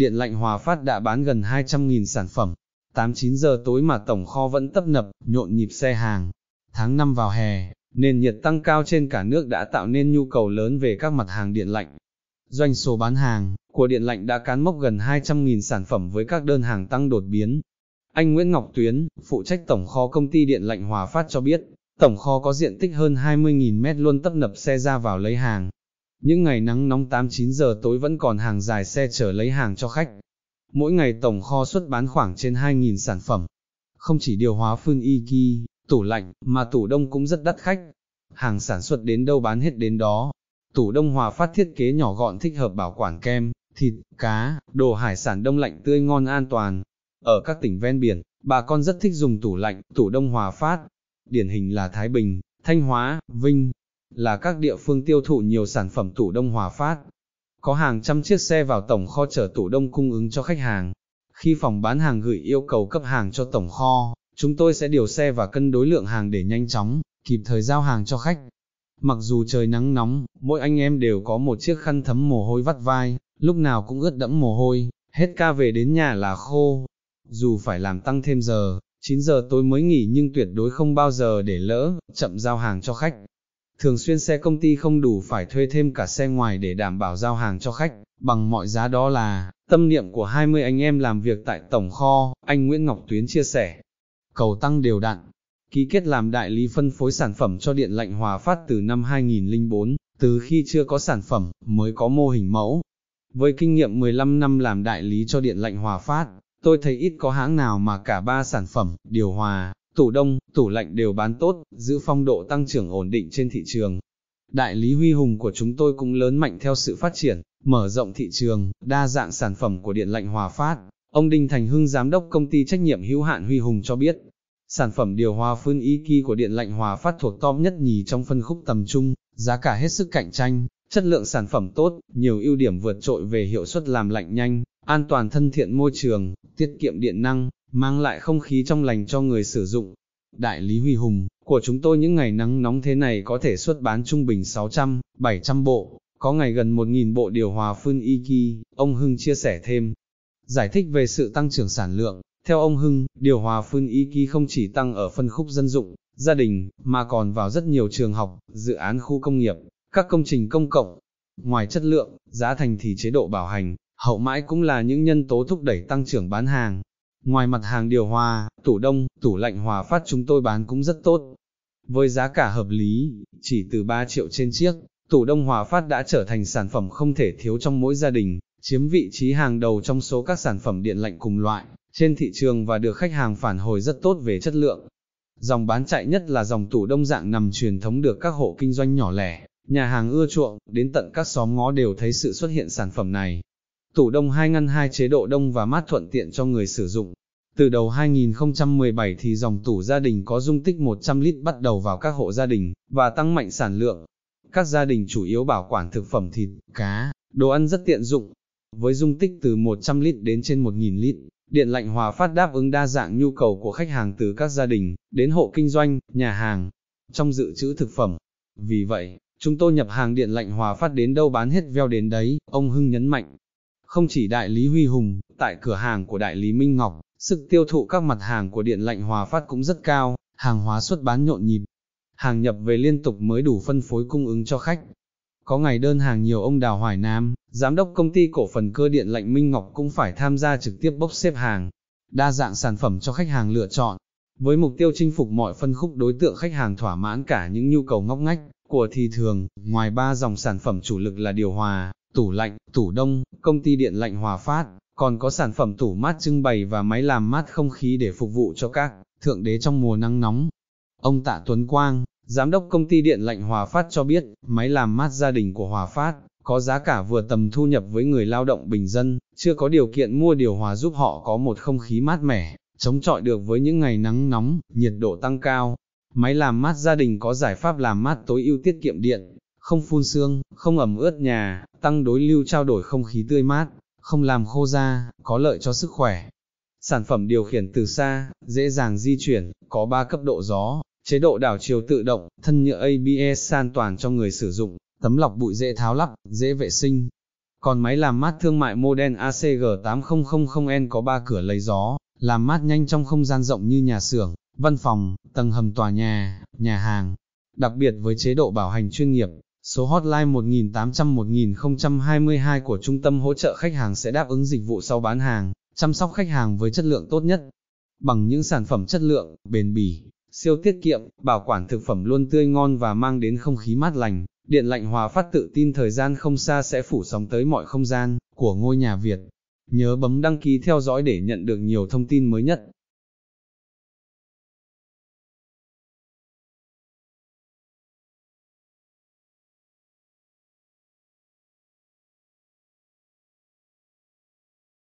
điện lạnh hòa phát đã bán gần 200.000 sản phẩm. 8-9 giờ tối mà tổng kho vẫn tấp nập, nhộn nhịp xe hàng. Tháng 5 vào hè, nền nhiệt tăng cao trên cả nước đã tạo nên nhu cầu lớn về các mặt hàng điện lạnh. Doanh số bán hàng của điện lạnh đã cán mốc gần 200.000 sản phẩm với các đơn hàng tăng đột biến. Anh Nguyễn Ngọc Tuyến, phụ trách tổng kho công ty điện lạnh Hòa Phát cho biết, tổng kho có diện tích hơn 20.000 mét luôn tấp nập xe ra vào lấy hàng. Những ngày nắng nóng 8-9 giờ tối vẫn còn hàng dài xe chở lấy hàng cho khách. Mỗi ngày tổng kho xuất bán khoảng trên 2.000 sản phẩm. Không chỉ điều hóa phương y ki, tủ lạnh, mà tủ đông cũng rất đắt khách. Hàng sản xuất đến đâu bán hết đến đó. Tủ đông hòa phát thiết kế nhỏ gọn thích hợp bảo quản kem, thịt, cá, đồ hải sản đông lạnh tươi ngon an toàn. Ở các tỉnh ven biển, bà con rất thích dùng tủ lạnh, tủ đông hòa phát. Điển hình là Thái Bình, Thanh Hóa, Vinh, là các địa phương tiêu thụ nhiều sản phẩm tủ đông hòa phát. Có hàng trăm chiếc xe vào tổng kho chở tủ đông cung ứng cho khách hàng. Khi phòng bán hàng gửi yêu cầu cấp hàng cho tổng kho, chúng tôi sẽ điều xe và cân đối lượng hàng để nhanh chóng, kịp thời giao hàng cho khách. Mặc dù trời nắng nóng, mỗi anh em đều có một chiếc khăn thấm mồ hôi vắt vai, lúc nào cũng ướt đẫm mồ hôi, hết ca về đến nhà là khô. Dù phải làm tăng thêm giờ, 9 giờ tối mới nghỉ nhưng tuyệt đối không bao giờ để lỡ, chậm giao hàng cho khách thường xuyên xe công ty không đủ phải thuê thêm cả xe ngoài để đảm bảo giao hàng cho khách, bằng mọi giá đó là, tâm niệm của 20 anh em làm việc tại tổng kho, anh Nguyễn Ngọc Tuyến chia sẻ. Cầu tăng đều đặn, ký kết làm đại lý phân phối sản phẩm cho điện lạnh hòa phát từ năm 2004, từ khi chưa có sản phẩm, mới có mô hình mẫu. Với kinh nghiệm 15 năm làm đại lý cho điện lạnh hòa phát, tôi thấy ít có hãng nào mà cả ba sản phẩm, điều hòa, tủ đông, tủ lạnh đều bán tốt, giữ phong độ tăng trưởng ổn định trên thị trường. Đại lý huy hùng của chúng tôi cũng lớn mạnh theo sự phát triển, mở rộng thị trường, đa dạng sản phẩm của điện lạnh hòa phát. Ông Đinh Thành Hưng giám đốc công ty trách nhiệm hữu hạn Huy Hùng cho biết, sản phẩm điều hòa phun y kỳ của điện lạnh hòa phát thuộc top nhất nhì trong phân khúc tầm trung, giá cả hết sức cạnh tranh, chất lượng sản phẩm tốt, nhiều ưu điểm vượt trội về hiệu suất làm lạnh nhanh, an toàn thân thiện môi trường, tiết kiệm điện năng, mang lại không khí trong lành cho người sử dụng. Đại lý huy hùng, của chúng tôi những ngày nắng nóng thế này có thể xuất bán trung bình 600, 700 bộ, có ngày gần 1.000 bộ điều hòa phun Iki, ông Hưng chia sẻ thêm. Giải thích về sự tăng trưởng sản lượng, theo ông Hưng, điều hòa phun Iki không chỉ tăng ở phân khúc dân dụng, gia đình, mà còn vào rất nhiều trường học, dự án khu công nghiệp, các công trình công cộng. Ngoài chất lượng, giá thành thì chế độ bảo hành, hậu mãi cũng là những nhân tố thúc đẩy tăng trưởng bán hàng. Ngoài mặt hàng điều hòa, tủ đông, tủ lạnh hòa phát chúng tôi bán cũng rất tốt. Với giá cả hợp lý, chỉ từ 3 triệu trên chiếc, tủ đông hòa phát đã trở thành sản phẩm không thể thiếu trong mỗi gia đình, chiếm vị trí hàng đầu trong số các sản phẩm điện lạnh cùng loại trên thị trường và được khách hàng phản hồi rất tốt về chất lượng. Dòng bán chạy nhất là dòng tủ đông dạng nằm truyền thống được các hộ kinh doanh nhỏ lẻ, nhà hàng ưa chuộng, đến tận các xóm ngõ đều thấy sự xuất hiện sản phẩm này. Tủ đông hai ngăn hai chế độ đông và mát thuận tiện cho người sử dụng. Từ đầu 2017 thì dòng tủ gia đình có dung tích 100 lít bắt đầu vào các hộ gia đình, và tăng mạnh sản lượng. Các gia đình chủ yếu bảo quản thực phẩm thịt, cá, đồ ăn rất tiện dụng. Với dung tích từ 100 lít đến trên 1.000 lít, điện lạnh hòa phát đáp ứng đa dạng nhu cầu của khách hàng từ các gia đình, đến hộ kinh doanh, nhà hàng, trong dự trữ thực phẩm. Vì vậy, chúng tôi nhập hàng điện lạnh hòa phát đến đâu bán hết veo đến đấy, ông Hưng nhấn mạnh. Không chỉ đại lý Huy Hùng, tại cửa hàng của đại lý Minh Ngọc, sức tiêu thụ các mặt hàng của điện lạnh hòa phát cũng rất cao, hàng hóa xuất bán nhộn nhịp. Hàng nhập về liên tục mới đủ phân phối cung ứng cho khách. Có ngày đơn hàng nhiều ông Đào Hoài Nam, giám đốc công ty cổ phần cơ điện lạnh Minh Ngọc cũng phải tham gia trực tiếp bốc xếp hàng, đa dạng sản phẩm cho khách hàng lựa chọn. Với mục tiêu chinh phục mọi phân khúc đối tượng khách hàng thỏa mãn cả những nhu cầu ngóc ngách của thị trường, ngoài ba dòng sản phẩm chủ lực là điều hòa, tủ lạnh, tủ đông, công ty điện lạnh hòa phát, còn có sản phẩm tủ mát trưng bày và máy làm mát không khí để phục vụ cho các thượng đế trong mùa nắng nóng. Ông Tạ Tuấn Quang, giám đốc công ty điện lạnh Hòa Phát cho biết, máy làm mát gia đình của Hòa Phát có giá cả vừa tầm thu nhập với người lao động bình dân, chưa có điều kiện mua điều hòa giúp họ có một không khí mát mẻ, chống chọi được với những ngày nắng nóng, nhiệt độ tăng cao. Máy làm mát gia đình có giải pháp làm mát tối ưu tiết kiệm điện, không phun sương, không ẩm ướt nhà, tăng đối lưu trao đổi không khí tươi mát, không làm khô da, có lợi cho sức khỏe. Sản phẩm điều khiển từ xa, dễ dàng di chuyển, có 3 cấp độ gió, chế độ đảo chiều tự động, thân nhựa ABS an toàn cho người sử dụng, tấm lọc bụi dễ tháo lắp, dễ vệ sinh. Còn máy làm mát thương mại Model ACG8000N có 3 cửa lấy gió, làm mát nhanh trong không gian rộng như nhà xưởng, văn phòng, tầng hầm tòa nhà, nhà hàng. Đặc biệt với chế độ bảo hành chuyên nghiệp, Số hotline 1800-1022 của Trung tâm hỗ trợ khách hàng sẽ đáp ứng dịch vụ sau bán hàng, chăm sóc khách hàng với chất lượng tốt nhất. Bằng những sản phẩm chất lượng, bền bỉ, siêu tiết kiệm, bảo quản thực phẩm luôn tươi ngon và mang đến không khí mát lành, điện lạnh hòa phát tự tin thời gian không xa sẽ phủ sóng tới mọi không gian của ngôi nhà Việt. Nhớ bấm đăng ký theo dõi để nhận được nhiều thông tin mới nhất.